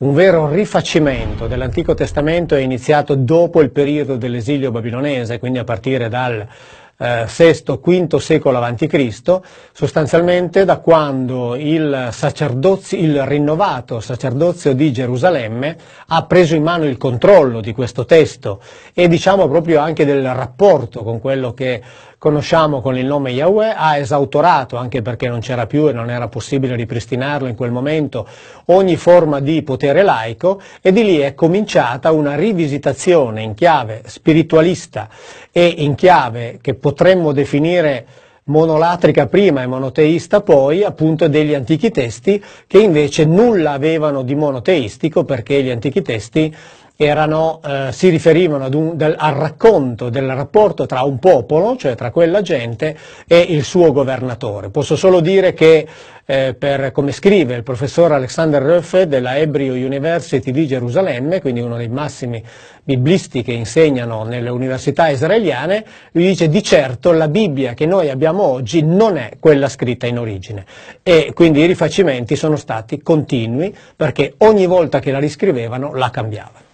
Un vero rifacimento dell'Antico Testamento è iniziato dopo il periodo dell'esilio babilonese, quindi a partire dal VI-V eh, secolo a.C., sostanzialmente da quando il, il rinnovato sacerdozio di Gerusalemme ha preso in mano il controllo di questo testo e diciamo proprio anche del rapporto con quello che conosciamo con il nome Yahweh, ha esautorato, anche perché non c'era più e non era possibile ripristinarlo in quel momento, ogni forma di potere laico e di lì è cominciata una rivisitazione in chiave spiritualista e in chiave che può potremmo definire monolatrica prima e monoteista poi, appunto degli antichi testi che invece nulla avevano di monoteistico perché gli antichi testi erano, eh, si riferivano un, del, al racconto del rapporto tra un popolo, cioè tra quella gente, e il suo governatore. Posso solo dire che, eh, per, come scrive il professor Alexander Röffe della Hebrew University di Gerusalemme, quindi uno dei massimi biblisti che insegnano nelle università israeliane, lui dice di certo la Bibbia che noi abbiamo oggi non è quella scritta in origine e quindi i rifacimenti sono stati continui perché ogni volta che la riscrivevano la cambiavano.